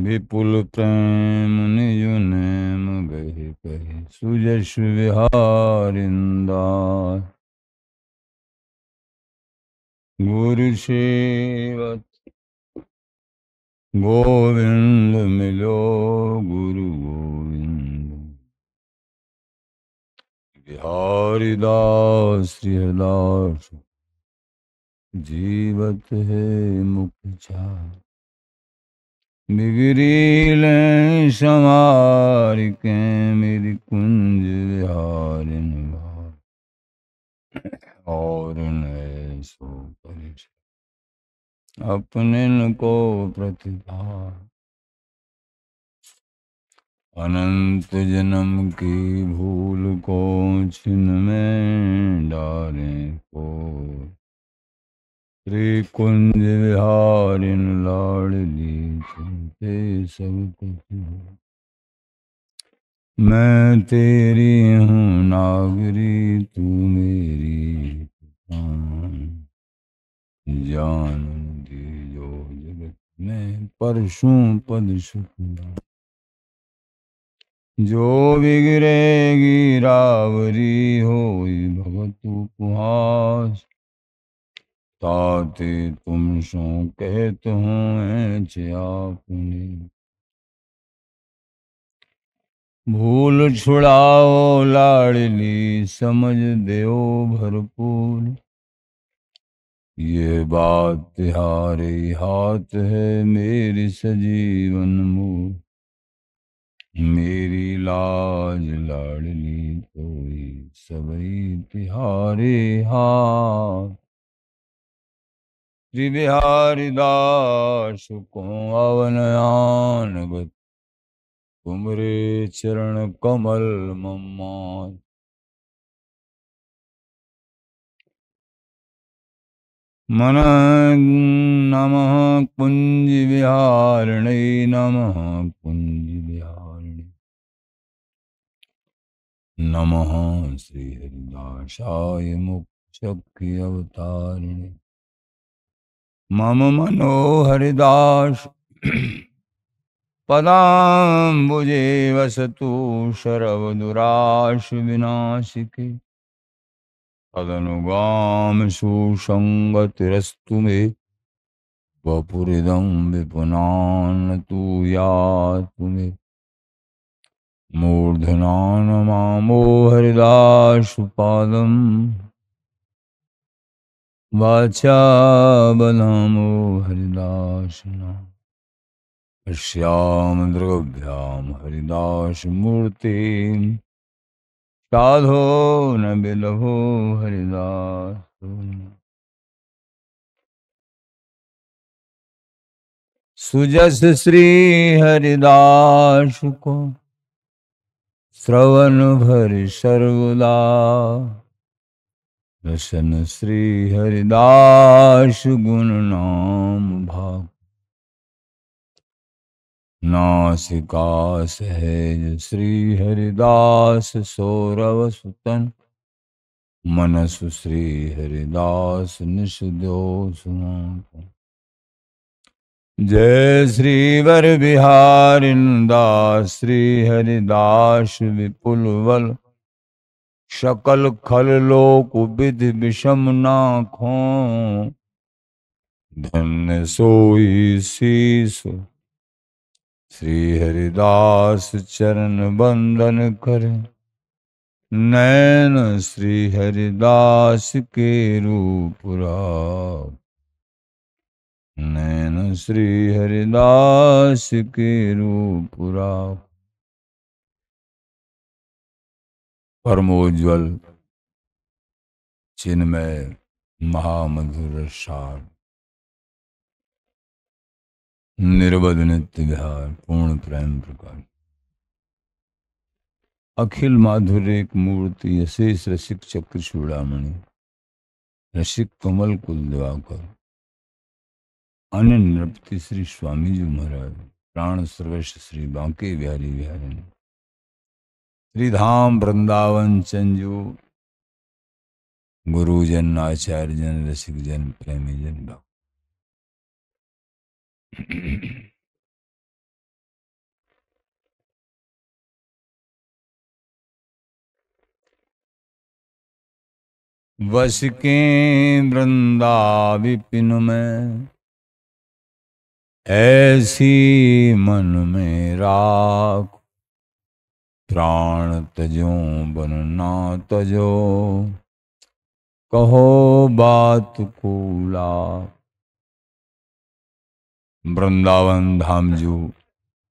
विपुल प्रेम निजु name बहि कहि सुजस विहारिंदार गुरु सेवत गोविंद मिलो गुरु गोविंद बिहारीदास हृदास जीवत है मुख चार बिगरील संवार के मेरी कुंज हार निवार और सो परिचय अपने को प्रतिभा अनंत जन्म की भूल को छिन में डारे को श्री कुंज विहारिन लाड़ली सब कुछ मैं तेरी हूँ नागरी तू मेरी जान दी जो जगत में परशु पद शुक्ला जो बिगरेगी रावरी हो भगत उपहास ताते तुम शो कहत हो जे आपने भूल छुड़ाओ लाड़ली समझ दो भरपूर ये बात तिहारे हाथ है मेरी सजीवन मूल मेरी लाज लाड़ली कोई सबई तिहारे हाथ श्री बिहारीदास को आन कुमरे चरण कमल मम्मा मन नम कुंज विहारण नम कुंज विहारण नम श्री हरिदासाय मुख्य अवतारिणी मम मनो हरिदास पदाबुजे वसतु दुराश विनाशिके तदनुगाम सुसङ्गतिरस्तु मे वपुरिदं विपुनान् तु यातु मे मूर्धनान् मामो हरिदासुपादम् वाचा हरिदास हरिदासना पश्याम दृगभ्याम हरिदास मूर्ति साधो न बिलभो हरिदास सुजस श्री हरिदास को श्रवण भर सर्वदा दर्शन श्री हरिदास गुण नाम भाग नासिका सहज श्री हरिदास सौरव सुतन मनसु श्री हरिदास निषदो सुना जय श्रीवर बिहारी दास श्री हरिदास विपुल वल शकल खल लोक विधि विषम नाखो धन्य सोई शीस श्री हरिदास चरण बंदन कर नैन श्री हरिदास के रूप राग नैन श्री हरिदास के रूप राग परमोज्वल चिन्मय महामधुर सार निर्वध नित्य विहार पूर्ण प्रेम प्रकार अखिल माधुर्य मूर्ति यशेष रसिक चक्र चूड़ामणि रसिक कमल कुल दिवाकर अन्य नृपति श्री स्वामी जी महाराज प्राण सर्वेश श्री बांके बिहारी बिहारी श्रीधाम वृंदावन चंजू गुरुजन आचार्य जन रसिक जन प्रेमी जन भक्त वश के वृंदा विपिन में ऐसी मन में राख प्राण तजो बन ना तजो कहो बात कूला वृंदावन धाम जो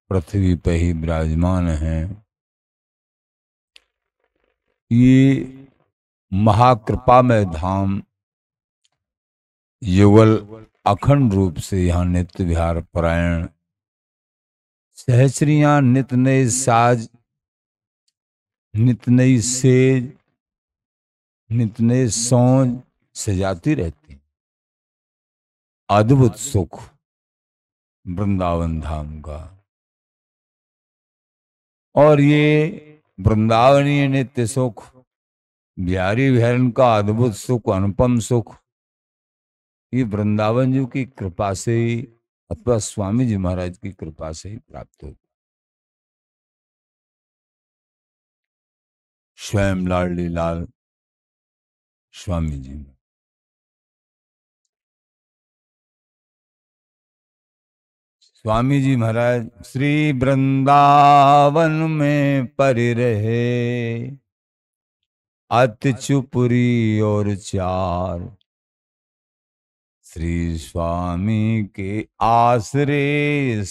पृथ्वी पर ही विराजमान है ये महाकृपा में धाम युगल अखंड रूप से यहाँ नित्य विहार परायण सहस्रिया नित नए साज नित नई सेज नित नए सौज सजाती रहती अद्भुत सुख वृंदावन धाम का और ये वृंदावनीय नित्य सुख बिहारी विहरण का अद्भुत सुख अनुपम सुख ये वृंदावन जी की कृपा से ही अथवा स्वामी जी महाराज की कृपा से ही प्राप्त होता स्वयं लाडली लाल स्वामी जी ने स्वामी जी महाराज श्री वृंदावन में परि रहे अति चुपुरी और चार श्री स्वामी के आश्रे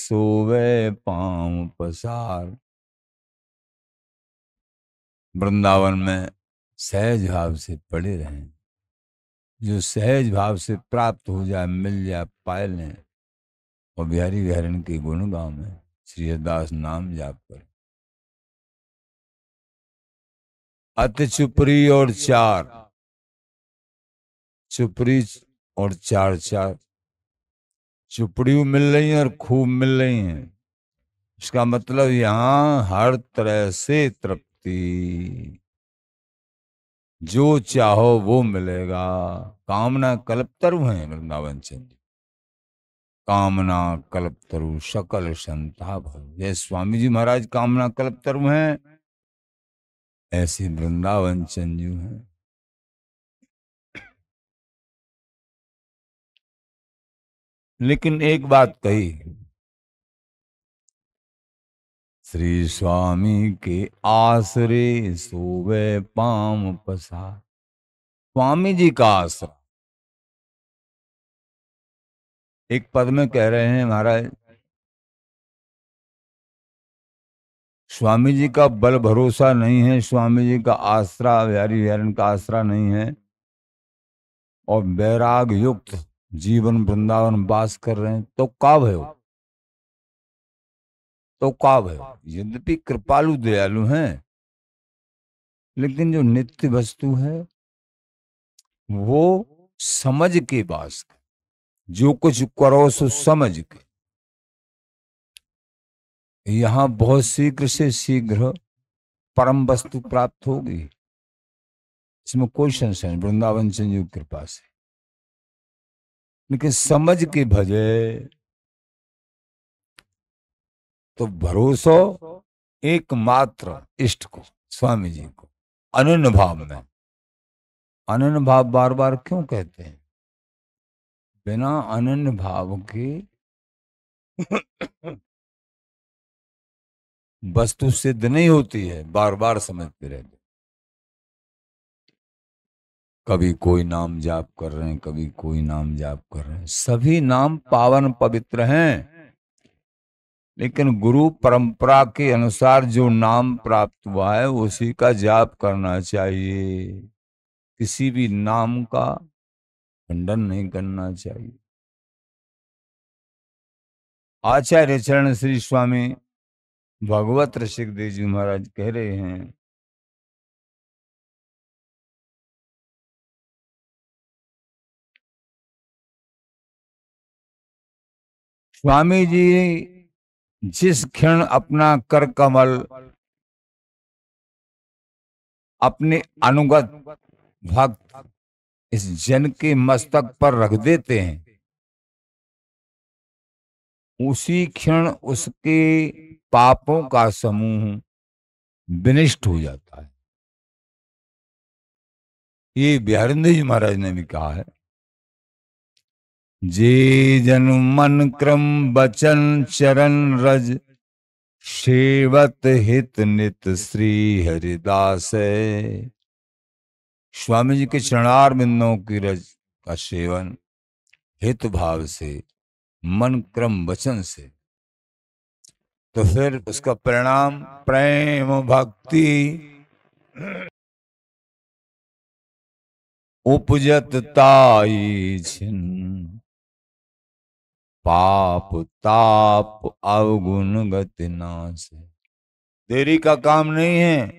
सोवे पांव पसार वृंदावन में सहज भाव से पड़े रहें जो सहज भाव से प्राप्त हो जाए मिल जाए पाए लें और बिहारी विहारण के गुण गांव में श्रीदास नाम जाप करें अति चुपरी और चार चुपरी और चार चार चुपड़ियों मिल रही है और खूब मिल रही हैं इसका मतलब यहाँ हर तरह से तृप्त मुक्ति जो चाहो वो मिलेगा कामना कल्पतरु है वृंदावन चंद्र कामना कल्पतरु सकल संता भव जय स्वामी जी महाराज कामना कल्पतरु हैं ऐसे वृंदावन चंजू हैं लेकिन एक बात कही श्री स्वामी के आसरे सोवे पाम पसार स्वामी जी का आसरा एक पद में कह रहे हैं महाराज स्वामी जी का बल भरोसा नहीं है स्वामी जी का आसरा व्यारी व्यारण का आसरा नहीं है और बैराग युक्त जीवन वृंदावन वास कर रहे हैं तो का भयो तो काव है यद्यपि कृपालु दयालु हैं लेकिन जो नित्य वस्तु है वो समझ के पास जो कुछ करो सो समझ के यहां बहुत शीघ्र से शीघ्र परम वस्तु प्राप्त होगी इसमें कोई संशय नहीं वृंदावन संयोग कृपा से लेकिन समझ के भजे तो भरोसो एकमात्र हाँ। इष्ट को स्वामी जी को अनन्य भाव में अनन्य भाव बार बार क्यों कहते हैं बिना अनन्य भाव के वस्तु सिद्ध नहीं होती है बार बार समझते रहते कभी कोई नाम जाप कर रहे हैं कभी कोई नाम जाप कर रहे हैं सभी नाम हाँ। पावन पवित्र हैं लेकिन गुरु परंपरा के अनुसार जो नाम प्राप्त हुआ है उसी का जाप करना चाहिए किसी भी नाम का खंडन नहीं करना चाहिए आचार्य चरण श्री स्वामी भगवत ऋषिक देव जी महाराज कह रहे हैं स्वामी जी जिस क्षण अपना कर कमल अपने अनुगत भक्त इस जन के मस्तक पर रख देते हैं उसी क्षण उसके पापों का समूह विनिष्ट हो जाता है ये बिहार जी महाराज ने भी कहा है जे जन मन क्रम बचन चरण रज सेवत हित नित श्री हरिदास स्वामी जी के चरणार बिंदों की रज का सेवन हित भाव से मन क्रम वचन से तो फिर उसका परिणाम प्रेम भक्ति उपजत ताई छिन्न पाप ताप अवगुण गति नाश है देरी का काम नहीं है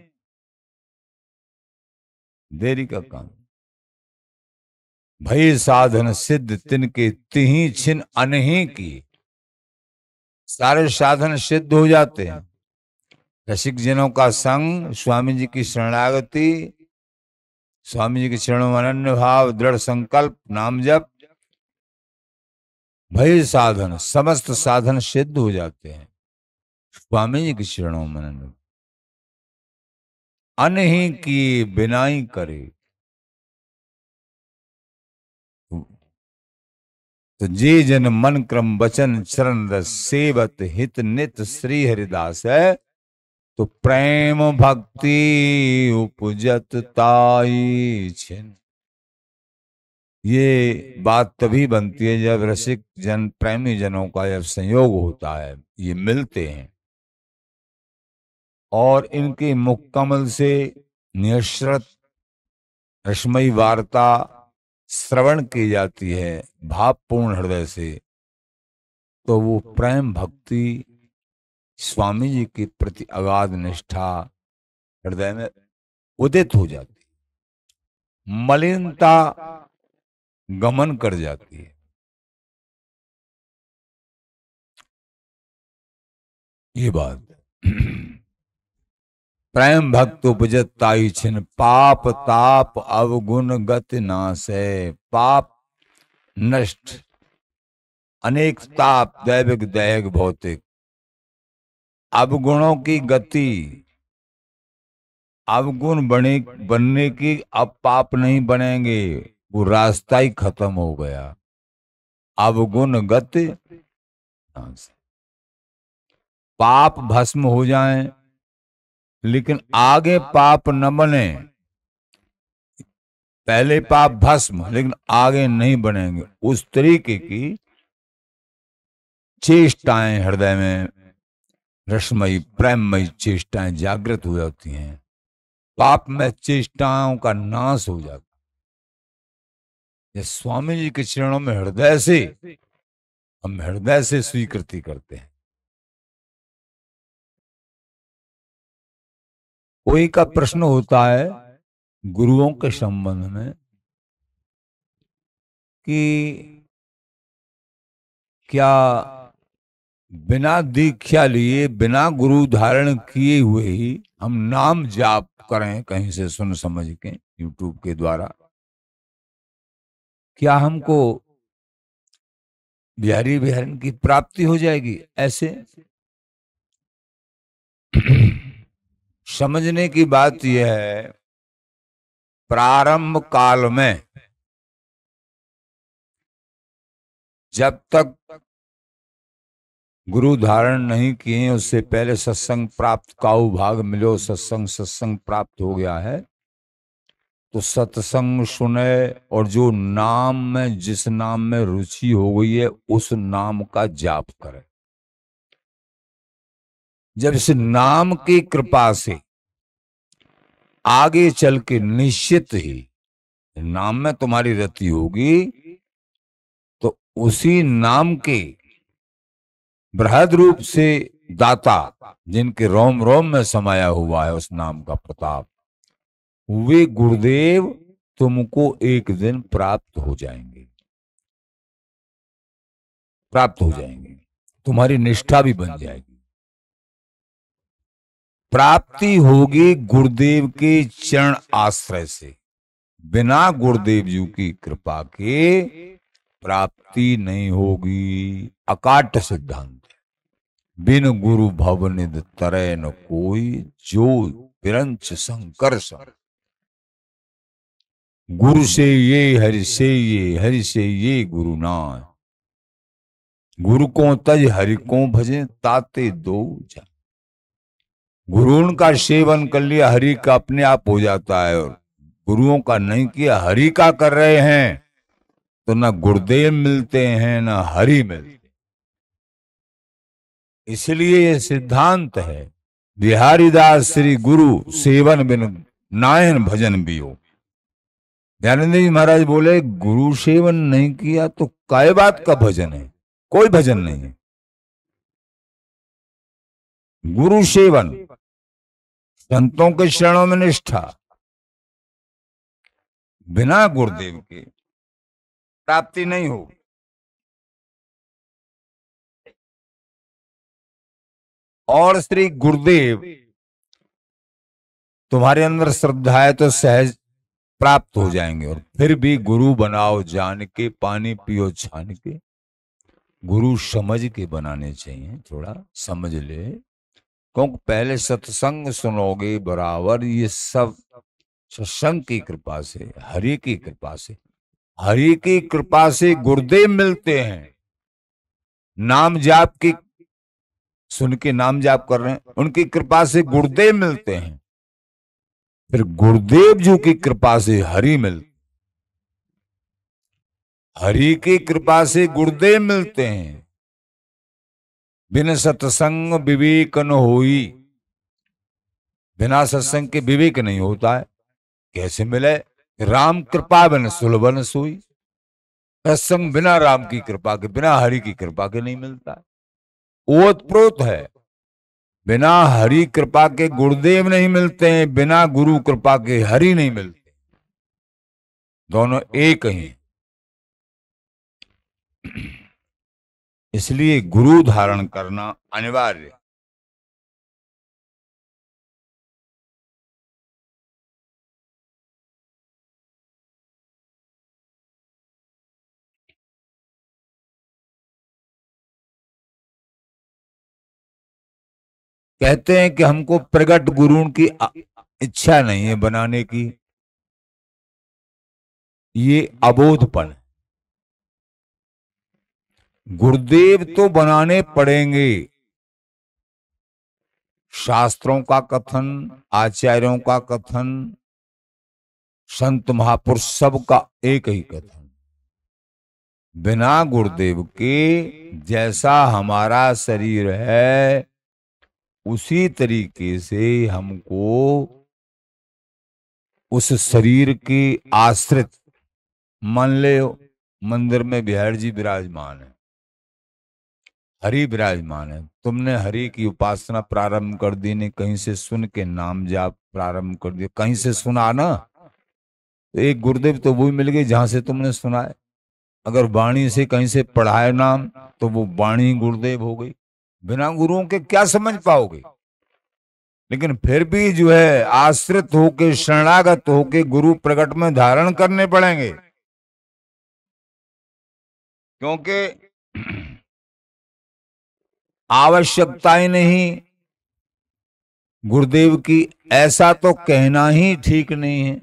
देरी का काम भई साधन सिद्ध तिनके तिही छिन अनही की सारे साधन सिद्ध हो जाते हैं रसिक जनों का संग स्वामी जी की शरणागति स्वामी जी के चरणों में अनन्य भाव दृढ़ संकल्प नाम जप भय साधन समस्त साधन सिद्ध हो जाते हैं स्वामी जी के चरणों में अन ही की बिनाई करे तो जे जन मन क्रम वचन चरण रस सेवत हित नित श्री हरिदास है तो प्रेम भक्ति उपजत ताई छिन्न ये बात तभी बनती है जब रसिक जन प्रेमी जनों का जब संयोग होता है ये मिलते हैं और इनके मुक्कमल से निश्रत रश्मयी वार्ता श्रवण की जाती है भावपूर्ण हृदय से तो वो प्रेम भक्ति स्वामी जी के प्रति अगाध निष्ठा हृदय में उदित हो जाती मलिनता गमन कर जाती है ये बात प्रेम भक्तोपजता छिन पाप ताप अवगुण गति नाश है पाप नष्ट अनेक ताप दैविक दैहिक भौतिक अवगुणों की गति अवगुण बने बनने की अब पाप नहीं बनेंगे वो रास्ता ही खत्म हो गया गति पाप भस्म हो जाए लेकिन आगे पाप न बने पहले पाप भस्म लेकिन आगे नहीं बनेंगे उस तरीके की चेष्टाएं हृदय में रसमयी प्रेममयी चेष्टाएं जागृत हो जाती हैं पाप में चेष्टाओं का नाश हो जाता ये स्वामी जी के चरणों में हृदय से हम हृदय से स्वीकृति करते हैं कोई का प्रश्न होता है गुरुओं के संबंध में कि क्या बिना दीक्षा लिए बिना गुरु धारण किए हुए ही हम नाम जाप करें कहीं से सुन समझ के यूट्यूब के द्वारा क्या हमको बिहारी बिहार की प्राप्ति हो जाएगी ऐसे समझने की बात यह है प्रारंभ काल में जब तक गुरु धारण नहीं किए उससे पहले सत्संग प्राप्त काउ भाग मिलो सत्संग सत्संग प्राप्त हो गया है तो सत्संग सुने और जो नाम में जिस नाम में रुचि हो गई है उस नाम का जाप करे जब इस नाम की कृपा से आगे चल के निश्चित ही नाम में तुम्हारी रति होगी तो उसी नाम के बृहद रूप से दाता जिनके रोम रोम में समाया हुआ है उस नाम का प्रताप वे गुरुदेव तुमको एक दिन प्राप्त हो जाएंगे प्राप्त हो जाएंगे तुम्हारी निष्ठा भी बन जाएगी प्राप्ति होगी गुरुदेव के चरण आश्रय से बिना गुरुदेव जी की कृपा के प्राप्ति नहीं होगी अकाट सिद्धांत बिन गुरु भवन तरह न कोई जो विरंच संकर्ष गुरु से ये हरि से ये हरि से ये गुरु नाय गुरु को तज हरि को भजे ताते दो जा गुरुओं का सेवन कर लिया हरि का अपने आप हो जाता है और गुरुओं का नहीं किया हरि का कर रहे हैं तो ना गुरुदेव मिलते हैं ना हरि मिलते इसलिए ये सिद्धांत है बिहारी दास श्री गुरु सेवन बिन नायन भजन भी हो ध्यानंद जी महाराज बोले गुरु सेवन नहीं किया तो काय बात का भजन है कोई भजन नहीं है गुरु सेवन संतों के शरणों में निष्ठा बिना गुरुदेव के प्राप्ति नहीं हो और श्री गुरुदेव तुम्हारे अंदर श्रद्धा है तो सहज प्राप्त हो हाँ। जाएंगे और फिर भी गुरु बनाओ जान के पानी पियो छान के गुरु समझ के बनाने चाहिए थोड़ा समझ ले क्योंकि पहले सत्संग सुनोगे बराबर ये सब सत्संग की कृपा से हरि की कृपा से हरि की कृपा से गुरुदेव मिलते हैं नाम जाप की सुन के नाम जाप कर रहे हैं उनकी कृपा से गुरुदेव मिलते हैं फिर गुरुदेव जी की कृपा से हरि मिलते हरि की कृपा से गुरुदेव मिलते हैं बिन सत्संग विवेक न हो बिना सत्संग के विवेक नहीं होता है कैसे मिले राम कृपा बिन सुलभन सोई सत्संग बिना राम की कृपा के बिना हरि की कृपा के नहीं मिलता ओतप्रोत है बिना हरि कृपा के गुरुदेव नहीं मिलते हैं बिना गुरु कृपा के हरि नहीं मिलते दोनों एक ही इसलिए गुरु धारण करना अनिवार्य कहते हैं कि हमको प्रगट गुरु की इच्छा नहीं है बनाने की ये अबोधपन गुरुदेव तो बनाने पड़ेंगे शास्त्रों का कथन आचार्यों का कथन संत महापुरुष सब का एक ही कथन बिना गुरुदेव के जैसा हमारा शरीर है उसी तरीके से हमको उस शरीर की आश्रित मान ले मंदिर में बिहार जी विराजमान है हरि विराजमान है तुमने हरि की उपासना प्रारंभ कर दी ने कहीं से सुन के नाम जाप प्रारंभ कर दिया कहीं से सुना ना तो एक गुरुदेव तो वो मिल गई जहां से तुमने सुना है अगर वाणी से कहीं से पढ़ाए नाम तो वो वाणी गुरुदेव हो गई बिना गुरुओं के क्या समझ पाओगे लेकिन फिर भी जो है आश्रित होके शरणागत होके गुरु प्रकट में धारण करने पड़ेंगे क्योंकि आवश्यकता ही नहीं गुरुदेव की ऐसा तो कहना ही ठीक नहीं है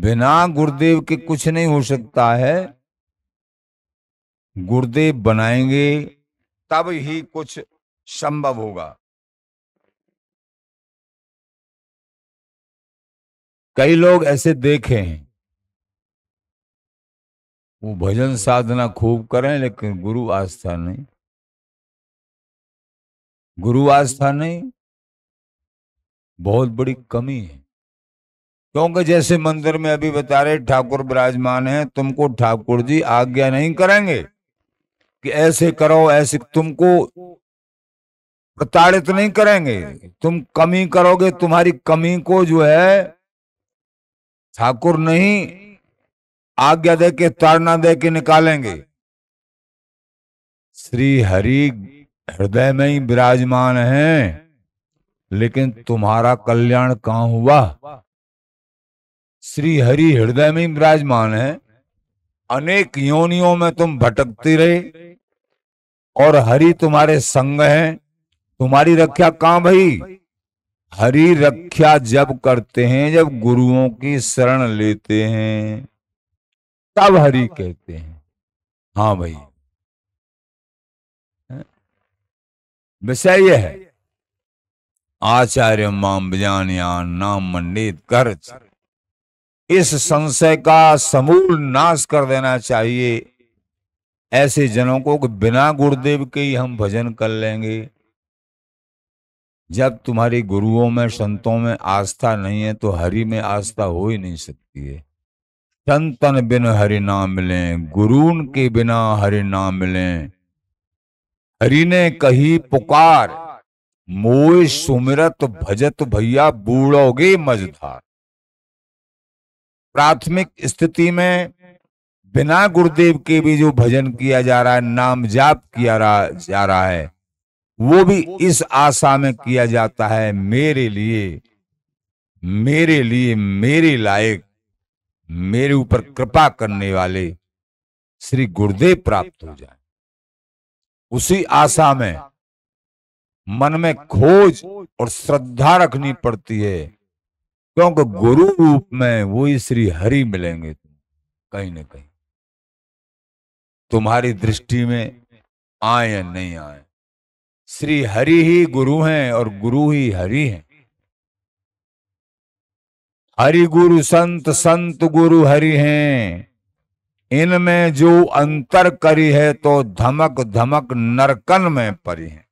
बिना गुरुदेव के कुछ नहीं हो सकता है गुरुदेव बनाएंगे तब ही हाँ। कुछ संभव होगा कई लोग ऐसे देखे हैं वो भजन हाँ। साधना खूब करें लेकिन गुरु आस्था नहीं गुरु आस्था हाँ। नहीं बहुत बड़ी कमी है क्योंकि जैसे मंदिर में अभी बता रहे ठाकुर विराजमान है तुमको ठाकुर जी आज्ञा नहीं करेंगे कि ऐसे करो ऐसे तुमको प्रताड़ित नहीं करेंगे तुम कमी करोगे तुम्हारी कमी को जो है ठाकुर नहीं आज्ञा दे के ताड़ना दे के निकालेंगे श्री हरि हृदय में ही विराजमान है लेकिन तुम्हारा कल्याण कहा हुआ श्री हरि हृदय में ही विराजमान है अनेक योनियों में तुम भटकती रहे और हरि तुम्हारे संग है तुम्हारी रक्षा कहां भाई हरि रक्षा जब करते हैं जब गुरुओं की शरण लेते हैं तब हरि कहते हैं हाँ भाई विषय यह है आचार्य माम या नाम मंडित कर्ज इस संशय का समूल नाश कर देना चाहिए ऐसे जनों को कि बिना गुरुदेव के ही हम भजन कर लेंगे जब तुम्हारी गुरुओं में संतों में आस्था नहीं है तो हरि में आस्था हो ही नहीं सकती है संतन बिन हरि नाम मिले गुरुन के बिना हरि नाम मिले हरि ने कही पुकार मोय सुमिरत भजत भैया बूढ़ोगे मझधार प्राथमिक स्थिति में बिना गुरुदेव के भी जो भजन किया जा रहा है नाम जाप किया रहा, जा रहा है वो भी इस आशा में किया जाता है मेरे लिए मेरे लिए मेरे लायक मेरे ऊपर कृपा करने वाले श्री गुरुदेव प्राप्त हो जाए उसी आशा में मन में खोज और श्रद्धा रखनी पड़ती है क्योंकि गुरु रूप में वो ही श्री हरि मिलेंगे तुम कहीं ना कहीं तुम्हारी दृष्टि में आए या नहीं आए श्री हरि ही गुरु हैं और गुरु ही हरि हैं हरि गुरु संत संत गुरु हरि हैं इनमें जो अंतर करी है तो धमक धमक नरकन में परी है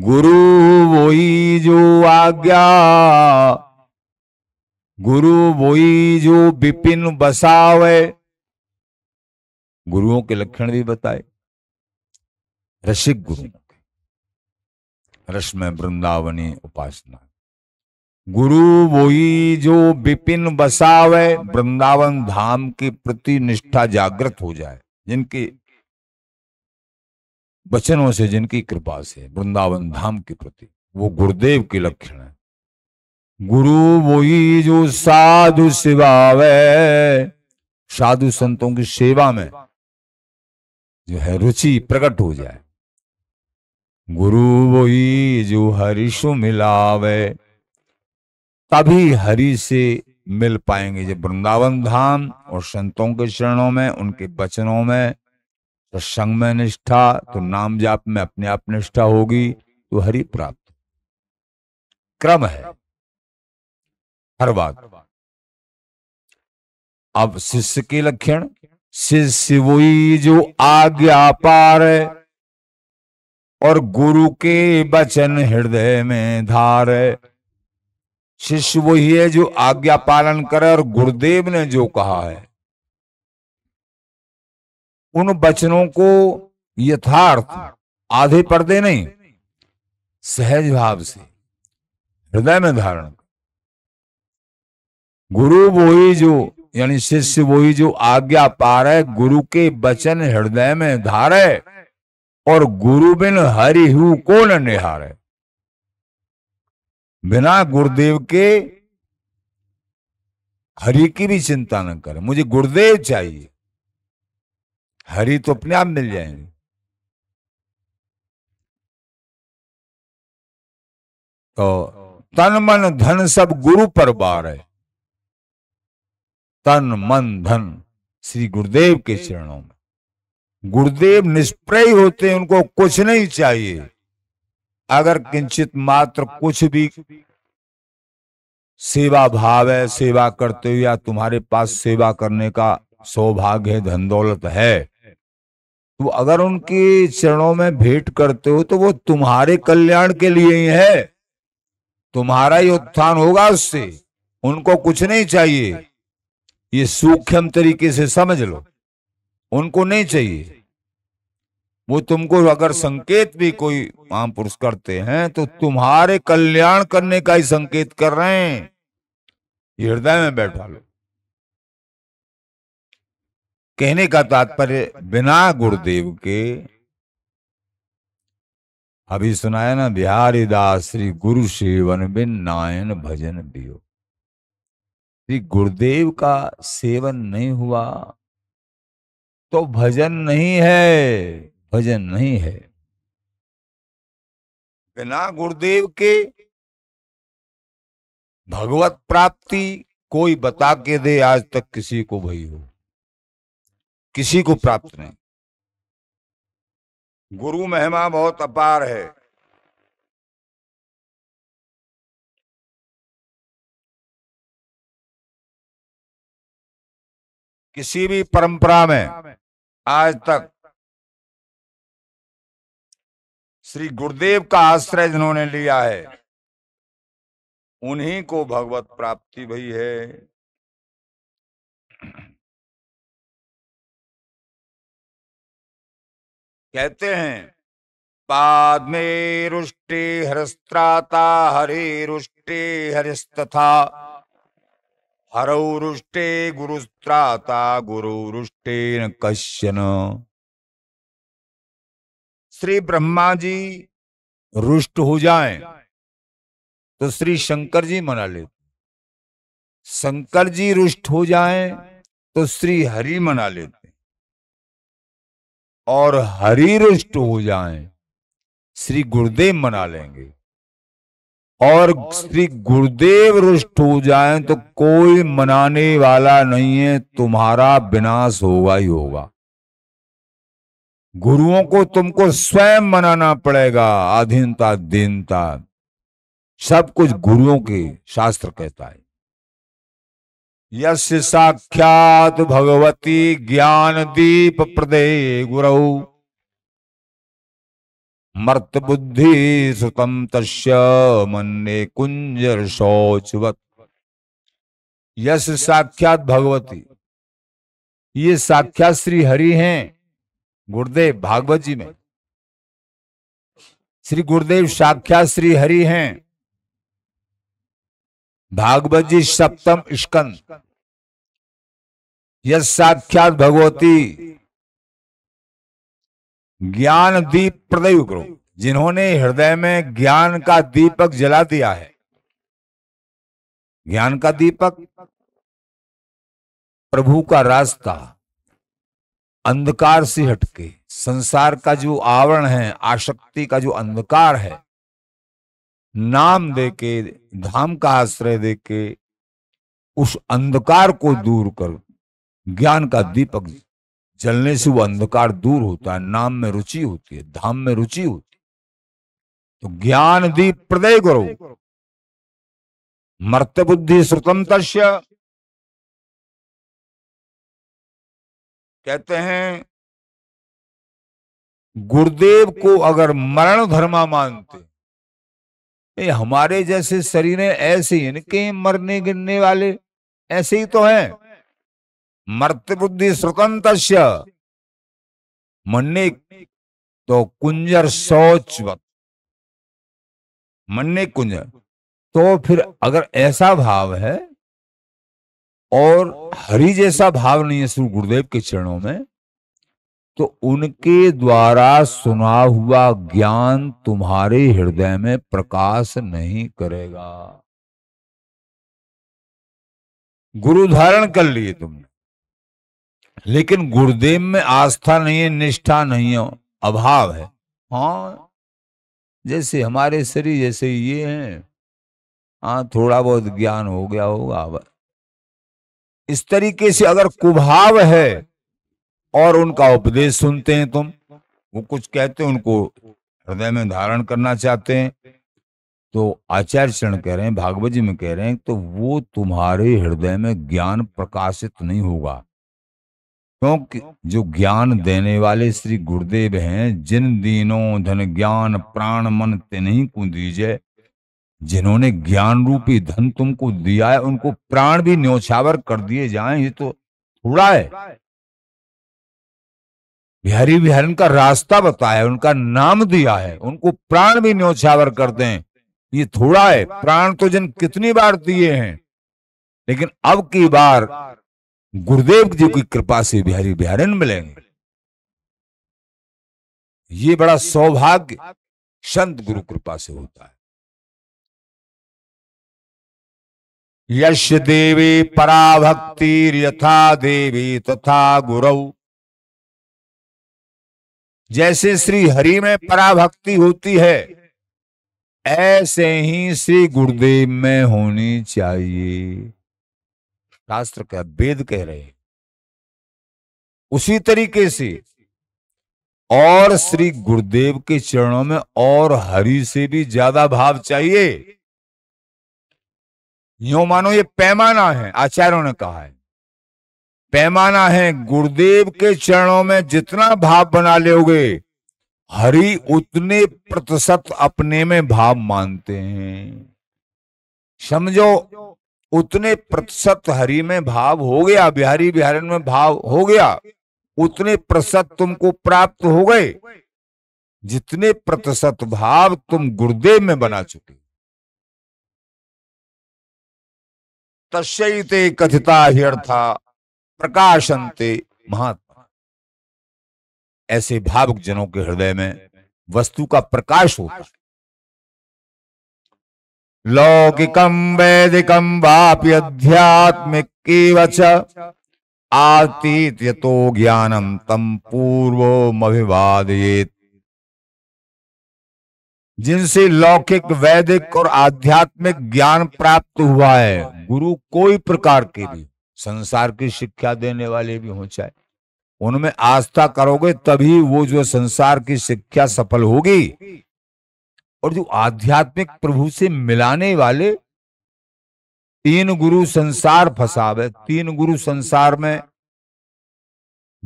गुरु वोई जो आज्ञा गुरु वोई जो विपिन बसावे गुरुओं के लक्षण भी बताए रसिक गुरु रस वृंदावनी उपासना गुरु वोई जो विपिन बसावे वृंदावन धाम के प्रति निष्ठा जागृत हो जाए जिनकी वचनों से जिनकी कृपा से वृंदावन धाम के प्रति वो गुरुदेव के लक्षण है गुरु वही जो साधु सेवा साधु संतों की सेवा में जो है रुचि प्रकट हो जाए गुरु वही जो हरिशु मिलावे तभी हरि से मिल पाएंगे जब वृंदावन धाम और संतों के चरणों में उनके वचनों में तो संग में निष्ठा तो हाँ। नाम जाप में अपने आप निष्ठा होगी तो हरि प्राप्त क्रम है हर बात अब शिष्य के लक्षण शिष्य वही जो आज्ञा पार है और गुरु के वचन हृदय में धार है शिष्य वही है जो आज्ञा पालन करे और गुरुदेव ने जो कहा है उन वचनों को यथार्थ आधे पर्दे नहीं सहज भाव से हृदय में धारण गुरु वही जो यानी शिष्य वही जो आज्ञा पा रहे गुरु के वचन हृदय में धारे और गुरु बिन हरिहु को न निहारे बिना गुरुदेव के हरि की भी चिंता न करे मुझे गुरुदेव चाहिए हरी तो अपने आप मिल जाएंगे तो तन मन धन सब गुरु पर बार है तन मन धन श्री गुरुदेव के चरणों में गुरुदेव निष्प्रय होते हैं उनको कुछ नहीं चाहिए अगर किंचित मात्र कुछ भी सेवा भाव है सेवा करते हुए या तुम्हारे पास सेवा करने का सौभाग्य है धन दौलत है तो अगर उनके चरणों में भेंट करते हो तो वो तुम्हारे कल्याण के लिए ही है तुम्हारा ही उत्थान होगा उससे उनको कुछ नहीं चाहिए ये सूक्ष्म तरीके से समझ लो उनको नहीं चाहिए वो तुमको अगर संकेत भी कोई महापुरुष करते हैं तो तुम्हारे कल्याण करने का ही संकेत कर रहे हैं हृदय में बैठा लो कहने का तात्पर्य बिना गुरुदेव के अभी सुनाया ना बिहारी दास श्री गुरु सेवन बिन नायन भजन बियो श्री गुरुदेव का सेवन नहीं हुआ तो भजन नहीं है भजन नहीं है बिना गुरुदेव के भगवत प्राप्ति कोई बता के दे आज तक किसी को भई हो किसी को प्राप्त नहीं गुरु महिमा बहुत अपार है किसी भी परंपरा में आज तक श्री गुरुदेव का आश्रय जिन्होंने लिया है उन्हीं को भगवत प्राप्ति भई है कहते हैं पाद में रुष्टि हरस्त्राता हरे रुष्टि हरिस्तथा हरौ रुष्टे गुरुस्त्राता गुरु रुष्टे न कश्यन श्री ब्रह्मा जी रुष्ट हो जाएं तो श्री शंकर जी मना लेते शंकर जी रुष्ट हो जाएं तो श्री हरि मना लेते और हरि रुष्ट हो जाएं श्री गुरुदेव मना लेंगे और श्री गुरुदेव रुष्ट हो जाए तो कोई मनाने वाला नहीं है तुम्हारा विनाश होगा ही होगा गुरुओं को तुमको स्वयं मनाना पड़ेगा अधीनता दीनता सब कुछ गुरुओं के शास्त्र कहता है यस्य साक्षात भगवती ज्ञान दीप प्रदे गुरौ मर्त बुद्धि सुतम तस्य मन्ने कुंजर शौचवत यश साक्षात भगवती ये साक्षात श्री हरि हैं गुरुदेव भागवत जी में श्री गुरुदेव साक्षात श्री हरि हैं भागवत जी सप्तम स्कंद साक्षात भगवती ज्ञान दीप प्रदय करो जिन्होंने हृदय में ज्ञान का दीपक जला दिया है ज्ञान का दीपक प्रभु का रास्ता अंधकार से हटके संसार का जो आवरण है आशक्ति का जो अंधकार है नाम दे के धाम का आश्रय दे के उस अंधकार को दूर कर ज्ञान का दीपक जलने से वो अंधकार दूर होता है नाम में रुचि होती है धाम में रुचि होती है तो ज्ञान दीप प्रदय करो मर्त बुद्धि श्रुतम तस्य कहते हैं गुरुदेव को अगर मरण धर्मा मानते ये हमारे जैसे शरीर ऐसे इनके मरने गिरने वाले ऐसे ही तो हैं मर्त बुद्धि स्वतंत्र मरने तो कुंजर सोच मरने कुंजर तो फिर अगर ऐसा भाव है और हरि जैसा भाव नहीं है श्री गुरुदेव के चरणों में तो उनके द्वारा सुना हुआ ज्ञान तुम्हारे हृदय में प्रकाश नहीं करेगा गुरु धारण कर लिए तुमने लेकिन गुरुदेव में आस्था नहीं है निष्ठा नहीं है अभाव है हाँ जैसे हमारे शरीर जैसे ये हैं हाँ थोड़ा बहुत ज्ञान हो गया होगा इस तरीके से अगर कुभाव है और उनका उपदेश सुनते हैं तुम वो कुछ कहते हैं उनको हृदय में धारण करना चाहते हैं तो आचार्य चरण कह रहे हैं भागवत जी में कह रहे हैं तो वो तुम्हारे हृदय में ज्ञान प्रकाशित नहीं होगा क्योंकि जो ज्ञान देने वाले श्री गुरुदेव हैं जिन दिनों धन ज्ञान प्राण मन ते नहीं दीजिए जिन्होंने ज्ञान रूपी धन तुमको दिया है उनको प्राण भी न्योछावर कर दिए जाए ये तो थोड़ा है बिहारी बिहारन का रास्ता बताया उनका नाम दिया है उनको प्राण भी न्योछावर कर हैं ये थोड़ा है प्राण तो जन कितनी बार दिए हैं लेकिन अब की बार गुरुदेव जी की कृपा से बिहारी बिहारन मिलेंगे ये बड़ा सौभाग्य संत गुरु कृपा से होता है यश देवी पराभक्ति यथा देवी तथा गुरु जैसे श्री हरि में पराभक्ति होती है ऐसे ही श्री गुरुदेव में होनी चाहिए शास्त्र का वेद कह रहे उसी तरीके से और श्री गुरुदेव के चरणों में और हरि से भी ज्यादा भाव चाहिए यो मानो ये पैमाना है आचार्यों ने कहा है पैमाना है गुरुदेव के चरणों में जितना भाव बना लोगे हरि उतने प्रतिशत अपने में भाव मानते हैं समझो उतने प्रतिशत हरि में भाव हो गया बिहारी बिहारन में भाव हो गया उतने प्रतिशत तुमको प्राप्त हो गए जितने प्रतिशत भाव तुम गुरुदेव में बना चुके तस्ते कथिता ही अर्था प्रकाशनते महात्मा ऐसे भावुक जनों के हृदय में वस्तु का प्रकाश होता है लौकिकम वैदिकम वाप्य अध्यात्मिक आतीत यतो ज्ञानम तम पूर्वमभिवादयेत जिनसे लौकिक वैदिक और आध्यात्मिक ज्ञान प्राप्त हुआ है गुरु कोई प्रकार के भी संसार की शिक्षा देने वाले भी हो चाहे उनमें आस्था करोगे तभी वो जो संसार की शिक्षा सफल होगी और जो आध्यात्मिक प्रभु से मिलाने वाले तीन गुरु संसार फसावे तीन गुरु संसार में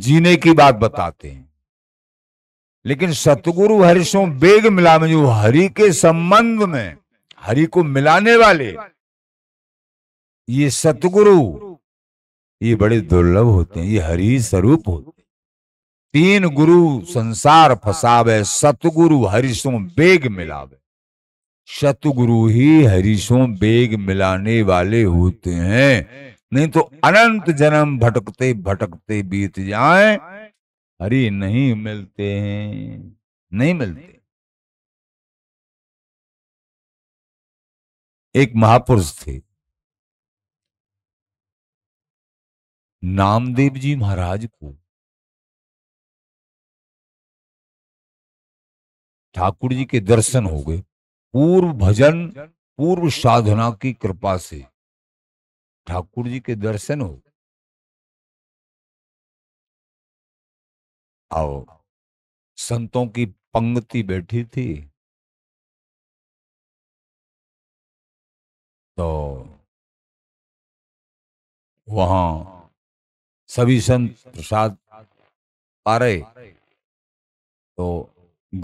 जीने की बात बताते हैं लेकिन सतगुरु हरिशो बेग मिला में जो हरि के संबंध में हरि को मिलाने वाले ये सतगुरु ये बड़े दुर्लभ होते हैं ये हरि स्वरूप होते हैं तीन गुरु संसार फसावे सतगुरु हरिशो बेग मिलावे सतगुरु ही हरिशो बेग मिलाने वाले होते हैं नहीं तो अनंत जन्म भटकते भटकते बीत जाए हरि नहीं मिलते हैं नहीं मिलते एक महापुरुष थे नामदेव जी महाराज को ठाकुर जी के दर्शन हो गए पूर्व भजन पूर्व साधना की कृपा से ठाकुर जी के दर्शन हो आओ संतों की पंक्ति बैठी थी तो वहां सभी संत प्रसाद पा रहे तो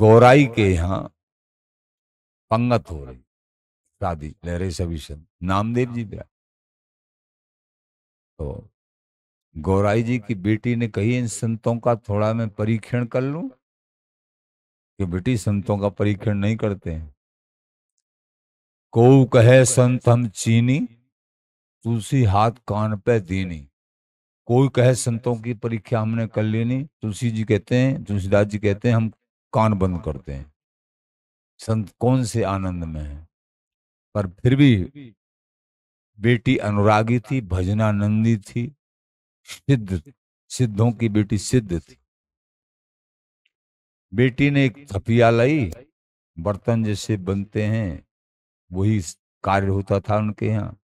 गौराई के यहाँ पंगत हो रही शादी ले रहे सभी संत नामदेव जी बिरा तो गौराई जी की बेटी ने कही इन संतों का थोड़ा मैं परीक्षण कर लूं कि बेटी संतों का परीक्षण नहीं करते हैं को कहे संत हम चीनी तुलसी हाथ कान पे दीनी कोई कहे संतों की परीक्षा हमने कर लेनी तुलसी जी कहते हैं तुलसीदास जी कहते हैं हम कान बंद करते हैं संत कौन से आनंद में है पर फिर भी बेटी अनुरागी थी भजनानंदी थी सिद्ध सिद्धों की बेटी सिद्ध थी बेटी ने एक थपिया लाई बर्तन जैसे बनते हैं वही कार्य होता था उनके यहाँ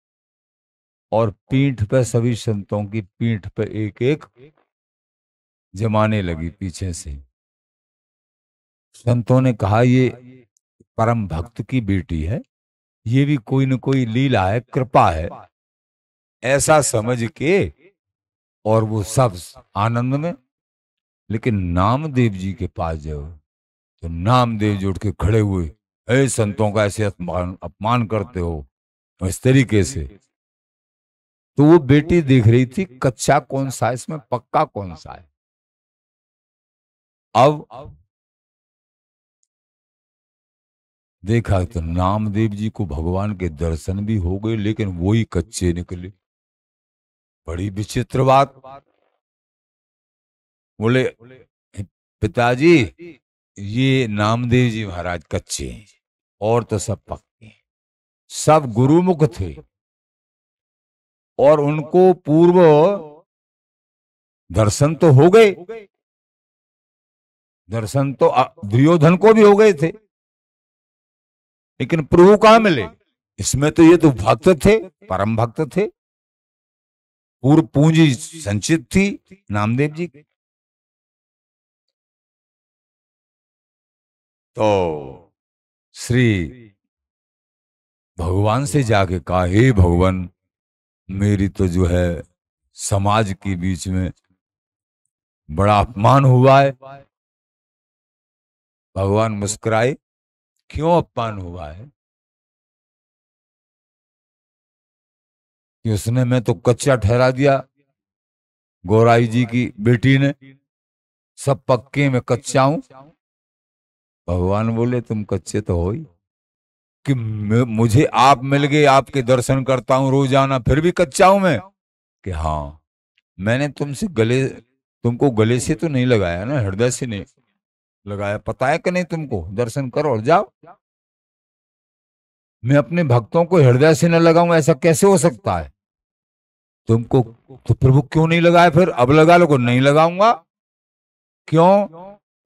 और पीठ पे सभी संतों की पीठ पे एक एक जमाने लगी पीछे से संतों ने कहा ये परम भक्त की बेटी है ये भी कोई न कोई लीला है कृपा है ऐसा समझ के और वो सब आनंद में लेकिन नामदेव जी के पास जाओ तो नामदेव जी उठ के खड़े हुए हे संतों का ऐसे अपमान अपमान करते हो इस तरीके से तो वो बेटी देख रही थी कच्चा कौन सा है इसमें पक्का कौन सा है अब देखा तो नामदेव जी को भगवान के दर्शन भी हो गए लेकिन वो ही कच्चे निकले बड़ी विचित्र बात बोले पिताजी ये नामदेव जी महाराज कच्चे हैं और तो सब पक्के सब गुरुमुख थे और उनको पूर्व दर्शन तो हो गए दर्शन तो दुर्योधन को भी हो गए थे लेकिन प्रभु कहा मिले इसमें तो ये तो भक्त थे परम भक्त थे पूर्व पूंजी संचित थी नामदेव जी तो श्री भगवान से जाके कहा हे भगवान मेरी तो जो है समाज के बीच में बड़ा अपमान हुआ है भगवान मुस्कुराए क्यों अपमान हुआ है कि उसने मैं तो कच्चा ठहरा दिया गोराई जी की बेटी ने सब पक्के में कच्चा हूं भगवान बोले तुम कच्चे तो हो ही कि मुझे आप मिल गए आपके दर्शन करता हूं रोजाना फिर भी कच्चा हूं मैं कि हाँ मैंने तुमसे गले तुमको गले से तो नहीं लगाया ना हृदय से नहीं लगाया पता है कि नहीं तुमको दर्शन करो और जाओ मैं अपने भक्तों को हृदय से न लगाऊं ऐसा कैसे हो सकता है तुमको तो प्रभु क्यों नहीं लगाया फिर अब लगा लोगो नहीं लगाऊंगा क्यों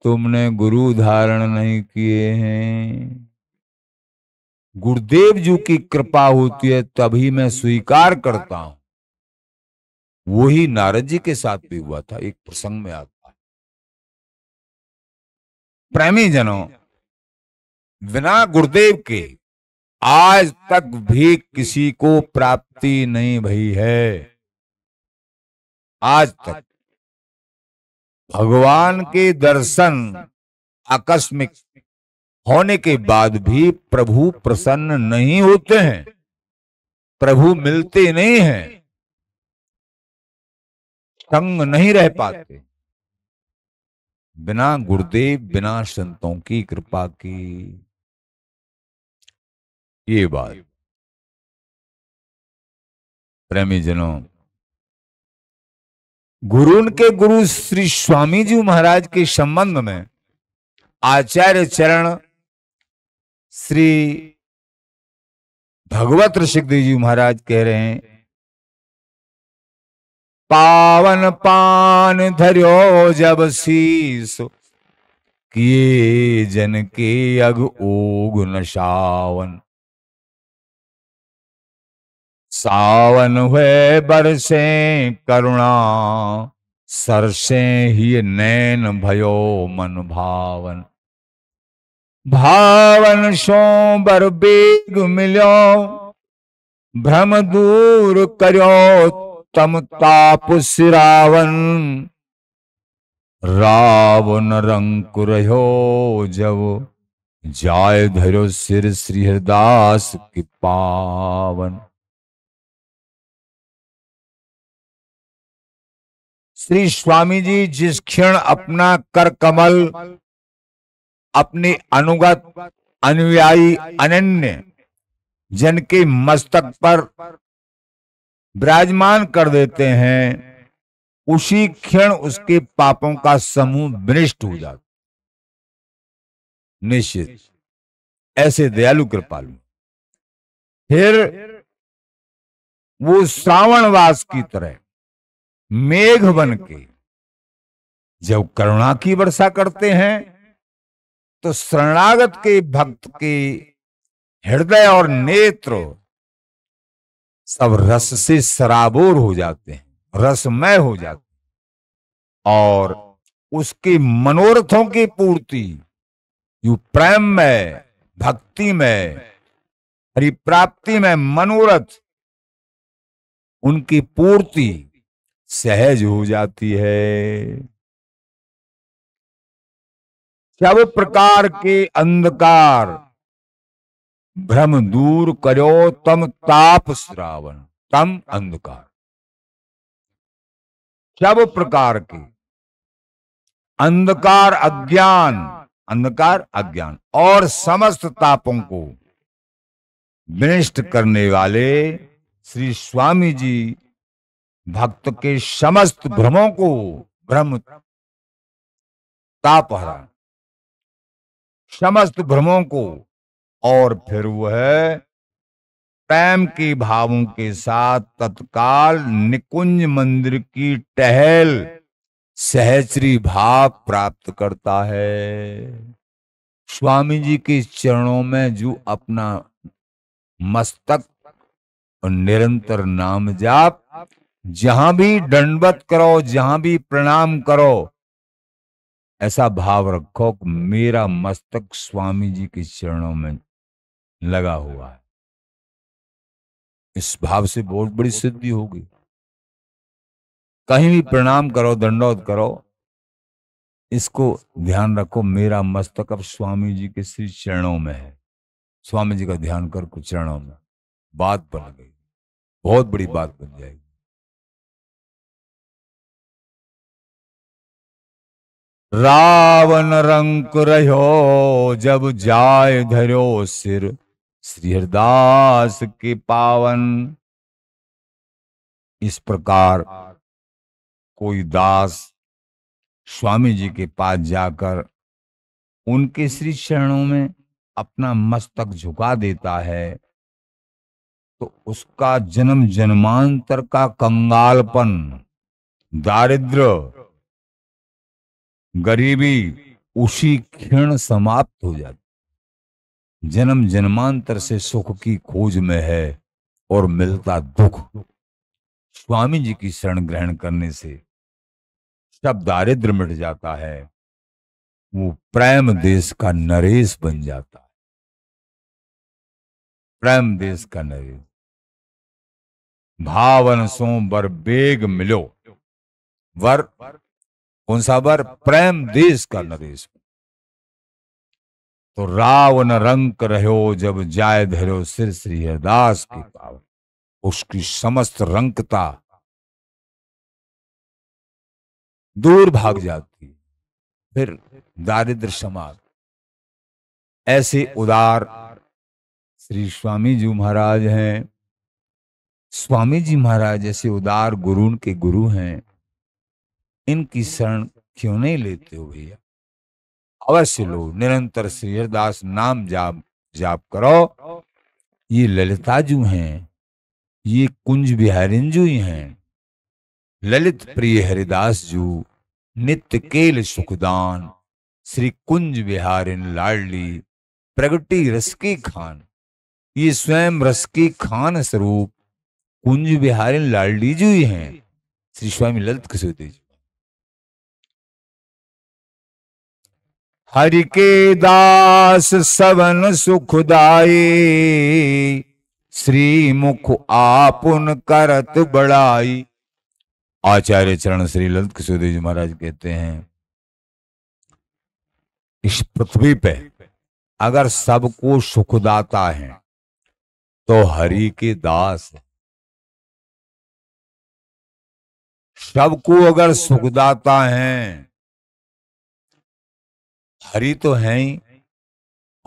तुमने गुरु धारण नहीं किए हैं गुरुदेव जी की कृपा होती है तभी मैं स्वीकार करता हूं वही नारद जी के साथ भी हुआ था एक प्रसंग में आता है प्रेमी जनों बिना गुरुदेव के आज तक भी किसी को प्राप्ति नहीं भई है आज तक भगवान के दर्शन आकस्मिक होने के बाद भी प्रभु प्रसन्न नहीं होते हैं प्रभु मिलते नहीं हैं संग नहीं रह पाते बिना गुरुदेव बिना संतों की कृपा की ये बात प्रेमी जनों गुरु के गुरु श्री स्वामी जी महाराज के संबंध में आचार्य चरण श्री भगवत ऋषिकदेव जी महाराज कह रहे हैं पावन पान धर्यो जब शीस किए जन के अग ओग सावन सावन हुए बरसे करुणा सरसे ही नैन भयो मन भावन भावन सो बर बेग मिलो भ्रम दूर करो तम ताप सिरावन रावण रंक रहो जब जाय धरो सिर श्री हरिदास की पावन श्री स्वामी जी जिस क्षण अपना कर कमल अपने अनुगत अनुयायी अनन्य जन के मस्तक पर विराजमान कर देते हैं उसी क्षण उसके पापों का समूह विनिष्ट हो जाता निश्चित ऐसे दयालु कृपालु फिर वो श्रावण वास की तरह मेघ बन के जब करुणा की वर्षा करते हैं तो शरणागत के भक्त के हृदय और नेत्र सब रस से सराबोर हो जाते हैं रसमय हो जाते हैं और उसके मनोरथों की पूर्ति यू प्रेम में भक्ति में हरि प्राप्ति में मनोरथ उनकी पूर्ति सहज हो जाती है सब प्रकार के अंधकार भ्रम दूर करो तम ताप श्रावण तम अंधकार सब प्रकार के अंधकार अज्ञान अंधकार अज्ञान और समस्त तापों को विनिष्ट करने वाले श्री स्वामी जी भक्त के समस्त भ्रमों को भ्रम ताप हरा समस्त भ्रमों को और फिर वह प्रेम के भावों के साथ तत्काल निकुंज मंदिर की टहल सहचरी भाव प्राप्त करता है स्वामी जी के चरणों में जो अपना मस्तक और निरंतर नाम जाप जहां भी दंडवत करो जहां भी प्रणाम करो ऐसा भाव रखो कि मेरा मस्तक स्वामी जी के चरणों में लगा हुआ है इस भाव से बहुत बड़ी सिद्धि होगी कहीं भी प्रणाम करो दंडौत करो इसको ध्यान रखो मेरा मस्तक अब स्वामी जी के श्री चरणों में है स्वामी जी का ध्यान कर कुछ चरणों में बात बन गई बहुत बड़ी बात बन जाएगी रावण रंक रहो जब जाय धरो सिर श्री हरदास के पावन इस प्रकार कोई दास स्वामी जी के पास जाकर उनके श्री चरणों में अपना मस्तक झुका देता है तो उसका जन्म जन्मांतर का कंगालपन दारिद्र गरीबी उसी क्षण समाप्त हो जाती जन्म जन्मांतर से सुख की खोज में है और मिलता दुख स्वामी जी की शरण ग्रहण करने से सब दारिद्र मिट जाता है वो प्रेम देश का नरेश बन जाता है प्रेम देश का नरेश भावन सो वर बेग मिलो वर कुंसाबर प्रेम देश का नरेश तो रावण रंक रहो जब जाय धरो सिर श्री दास की पावन उसकी समस्त रंकता दूर भाग जाती फिर दारिद्र समाज ऐसे उदार श्री स्वामी जी महाराज हैं स्वामी जी महाराज जैसे उदार गुरुन के गुरु हैं इनकी शरण क्यों नहीं लेते हो भैया अवश्य लो निरंतर श्री हरदास नाम जाप जाप करो ये ललिताजू हैं ये कुंज बिहारिन जू हैं ललित प्रिय हरिदास जू नित्य केल सुखदान श्री कुंज बिहारिन लाडली प्रगति रसकी खान ये स्वयं रसकी खान स्वरूप कुंज बिहारिन लाडली जू हैं श्री स्वामी ललित किशोर जी हरि के दास सवन सुखदाई श्री मुख आपुन करत बड़ाई आचार्य चरण श्री ललित किशोदेव जी महाराज कहते हैं इस पृथ्वी पे अगर सबको सुखदाता है तो हरि के दास सबको अगर सुखदाता है हरि तो है ही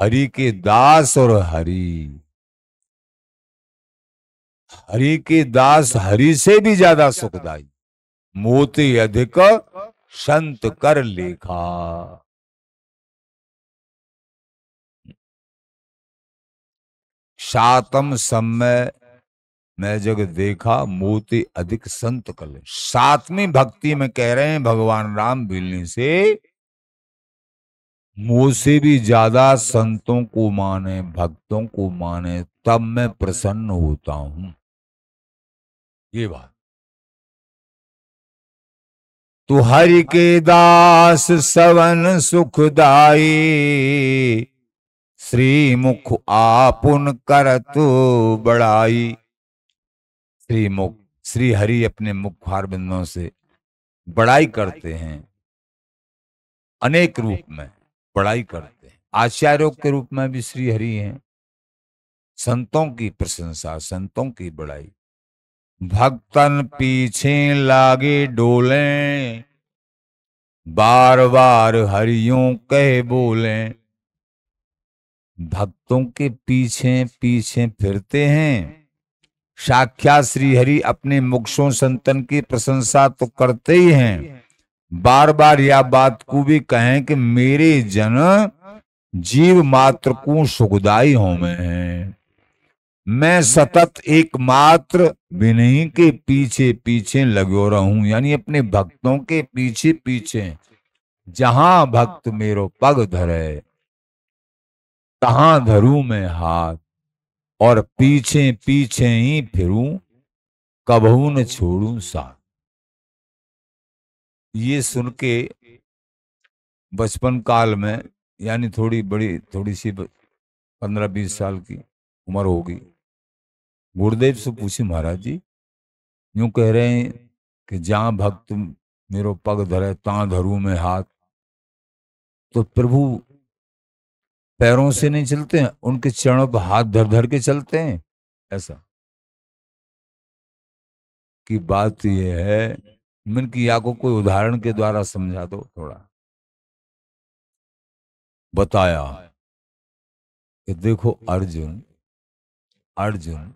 हरि के दास और हरि हरि के दास हरि से भी ज्यादा सुखदायी मोती अधिक संत कर लेखा सातम समय मैं जग देखा मोती अधिक संत कर सातवीं भक्ति में कह रहे हैं भगवान राम बिलने से मुझ से भी ज्यादा संतों को माने भक्तों को माने तब मैं प्रसन्न होता हूं ये बात तो हरि के दास सवन सुखदाई श्री मुख आपुन तू बड़ाई श्री मुख श्री हरि अपने मुखार बिंदों से बड़ाई करते हैं अनेक रूप में बड़ाई करते हैं आचार्यों के रूप में भी श्री हरि हैं संतों की प्रशंसा संतों की बड़ाई भक्तन पीछे लागे डोले बार बार हरियों कह बोले भक्तों के पीछे पीछे फिरते हैं साक्षात हरि अपने मुक्षों संतन की प्रशंसा तो करते ही हैं बार बार यह बात को भी कहें कि मेरे जन जीव मात्र को सुखदाई में हैं मैं सतत एक मात्र के पीछे पीछे लगो रहूं यानी अपने भक्तों के पीछे पीछे जहां भक्त मेरो पग धरे तहां धरू मैं हाथ और पीछे पीछे ही फिरूं कबहू न छोड़ू साथ ये सुन के बचपन काल में यानी थोड़ी बड़ी थोड़ी सी पंद्रह बीस साल की उम्र होगी गुरुदेव से पूछी महाराज जी यूं कह रहे हैं कि जहाँ भक्त मेरो पग धरे ता धरू में हाथ तो प्रभु पैरों से नहीं चलते हैं उनके चरणों पर हाथ धर धर के चलते हैं ऐसा की बात यह है मन की या को कोई उदाहरण के द्वारा समझा दो थोड़ा बताया कि देखो अर्जुन अर्जुन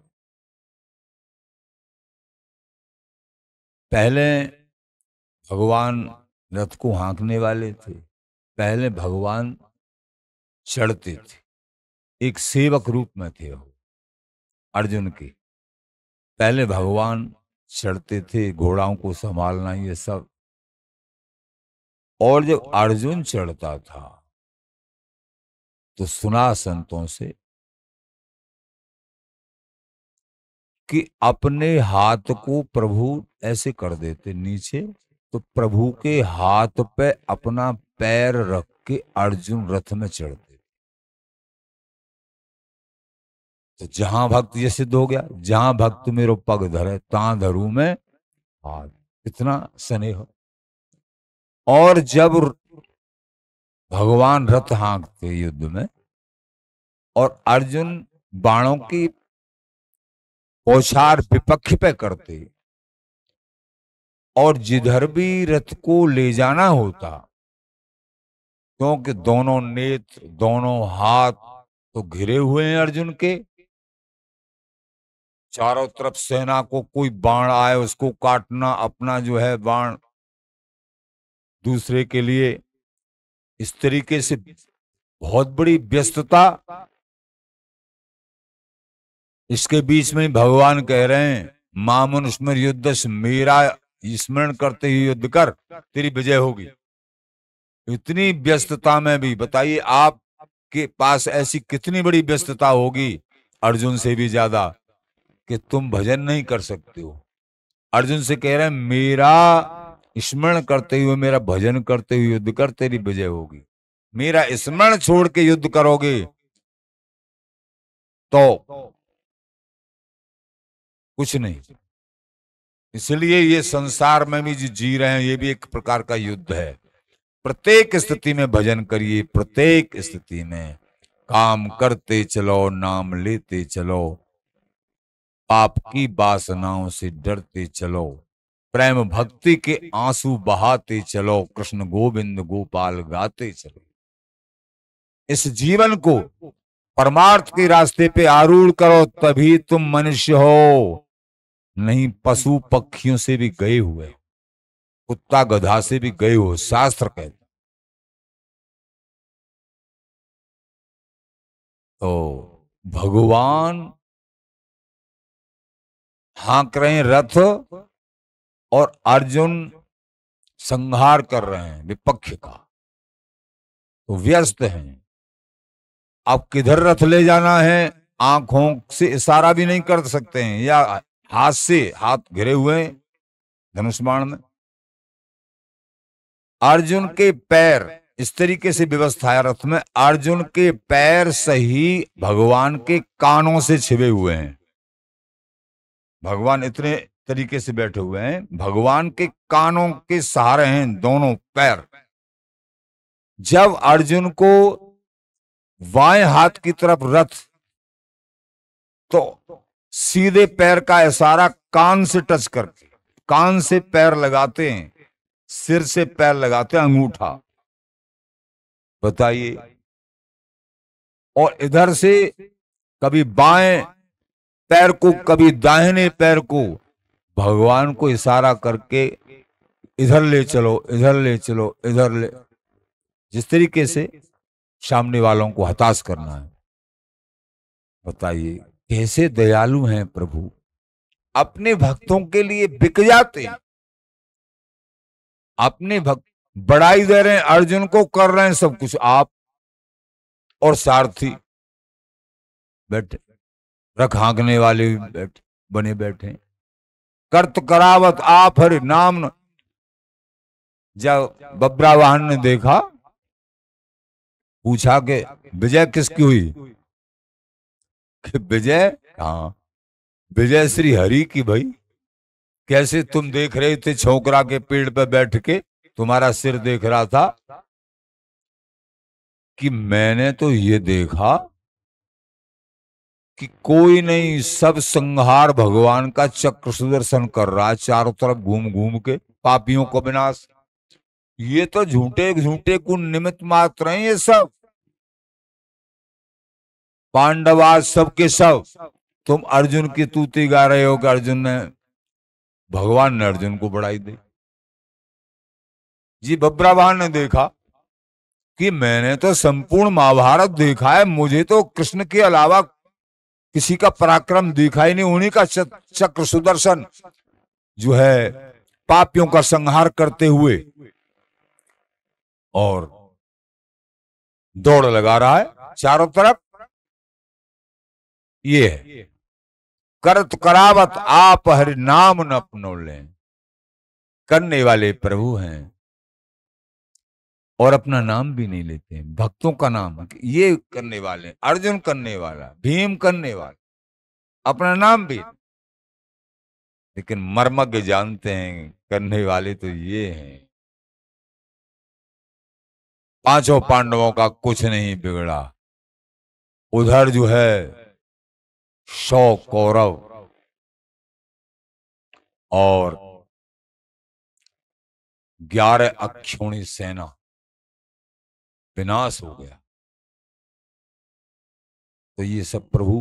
पहले भगवान रथ को हाँकने वाले थे पहले भगवान चढ़ते थे एक सेवक रूप में थे वो अर्जुन के पहले भगवान चढ़ते थे घोड़ाओं को संभालना ये सब और जब अर्जुन चढ़ता था तो सुना संतों से कि अपने हाथ को प्रभु ऐसे कर देते नीचे तो प्रभु के हाथ पे अपना पैर रख के अर्जुन रथ में चढ़ते तो जहां भक्त ये सिद्ध हो गया जहां भक्त मेरो पग धरे ता धरू में हाथ इतना स्नेह और जब भगवान रथ हाँकते युद्ध में और अर्जुन बाणों की पौछार विपक्ष पे करते और जिधर भी रथ को ले जाना होता क्योंकि दोनों नेत्र दोनों हाथ तो घिरे हुए हैं अर्जुन के चारों तरफ सेना को कोई बाण आए उसको काटना अपना जो है बाण दूसरे के लिए इस तरीके से बहुत बड़ी व्यस्तता इसके बीच में भगवान कह रहे हैं मामन स्मर युद्ध मेरा स्मरण करते ही युद्ध कर तेरी विजय होगी इतनी व्यस्तता में भी बताइए आप के पास ऐसी कितनी बड़ी व्यस्तता होगी अर्जुन से भी ज्यादा कि तुम भजन नहीं कर सकते हो अर्जुन से कह रहे हैं मेरा स्मरण करते हुए मेरा भजन करते हुए युद्ध कर तेरी विजय होगी मेरा स्मरण छोड़ के युद्ध करोगे तो कुछ नहीं इसलिए ये संसार में भी जो जी रहे हैं ये भी एक प्रकार का युद्ध है प्रत्येक स्थिति में भजन करिए प्रत्येक स्थिति में काम करते चलो नाम लेते चलो की बासनाओं से डरते चलो प्रेम भक्ति के आंसू बहाते चलो कृष्ण गोविंद गोपाल गाते चलो इस जीवन को परमार्थ के रास्ते पे आरूढ़ करो तभी तुम मनुष्य हो नहीं पशु पक्षियों से भी गए हुए कुत्ता गधा से भी गए हो शास्त्र कहते तो भगवान हाक रहे हैं रथ और अर्जुन संहार कर रहे हैं विपक्ष का तो व्यस्त हैं अब किधर रथ ले जाना है आंखों से इशारा भी नहीं कर सकते हैं या हाथ से हाथ घिरे हुए धनुष्माण में अर्जुन के पैर इस तरीके से व्यवस्था है रथ में अर्जुन के पैर सही भगवान के कानों से छिपे हुए हैं भगवान इतने तरीके से बैठे हुए हैं भगवान के कानों के सहारे हैं दोनों पैर जब अर्जुन को बाएं हाथ की तरफ रथ तो सीधे पैर का इशारा कान से टच करके कान से पैर लगाते हैं सिर से पैर लगाते हैं अंगूठा बताइए और इधर से कभी बाएं पैर को कभी दाहिने पैर को भगवान को इशारा करके इधर ले चलो इधर ले चलो इधर ले जिस तरीके से सामने वालों को हताश करना है बताइए कैसे दयालु हैं प्रभु अपने भक्तों के लिए बिक जाते अपने भक्त बड़ाई दे रहे हैं अर्जुन को कर रहे हैं सब कुछ आप और सारथी बैठे रख हाँकने वाले भी बैठ बने बैठे कर्त करावत आप हर नाम जब बब्रा वाहन ने देखा पूछा के विजय किसकी हुई कि विजय हाँ विजय श्री हरि की भाई कैसे तुम देख रहे थे छोकरा के पेड़ पर बैठ के तुम्हारा सिर देख रहा था कि मैंने तो ये देखा कि कोई नहीं सब संहार भगवान का चक्र सुदर्शन कर रहा है चारों तरफ घूम घूम के पापियों को विनाश ये तो झूठे झूठे को निमित मात्र हैं ये सब पांडवाज सबके सब तुम अर्जुन की तूती गा रहे हो कि अर्जुन ने भगवान ने अर्जुन को बढ़ाई दी जी बब्रावान ने देखा कि मैंने तो संपूर्ण महाभारत देखा है मुझे तो कृष्ण के अलावा किसी का पराक्रम दिखाई नहीं उन्हीं का चक्र सुदर्शन जो है पापियों का संहार करते हुए और दौड़ लगा रहा है चारों तरफ ये है करत करावत आप हरि नाम न अपनो लें करने वाले प्रभु हैं और अपना नाम भी नहीं लेते हैं भक्तों का नाम ये करने वाले अर्जुन करने वाला भीम करने वाला अपना नाम भी लेकिन मर्मज्ञ जानते हैं करने वाले तो ये हैं पांचों पांडवों का कुछ नहीं बिगड़ा उधर जो है सौ कौरव और ग्यारह अक्षुणी सेना विनाश हो गया तो ये सब प्रभु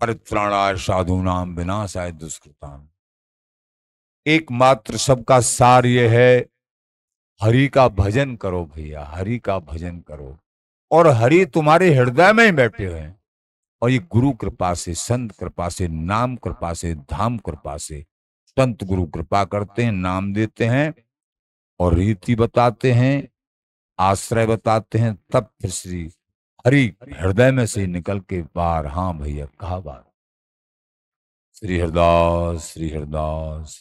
परित्राणाय साधु नाम विनाश आय दुष्कृता एकमात्र सबका सार ये है हरि का भजन करो भैया हरि का भजन करो और हरि तुम्हारे हृदय में ही बैठे हुए हैं और ये गुरु कृपा से संत कृपा से नाम कृपा से धाम कृपा से संत गुरु कृपा करते हैं नाम देते हैं और रीति बताते हैं आश्रय बताते हैं तब फिर श्री हरि हृदय में से निकल के बार हाँ भैया कहा बार श्री हरदास श्री हरदास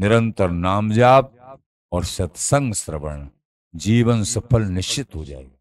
निरंतर नाम जाप और सत्संग श्रवण जीवन सफल निश्चित हो जाएगा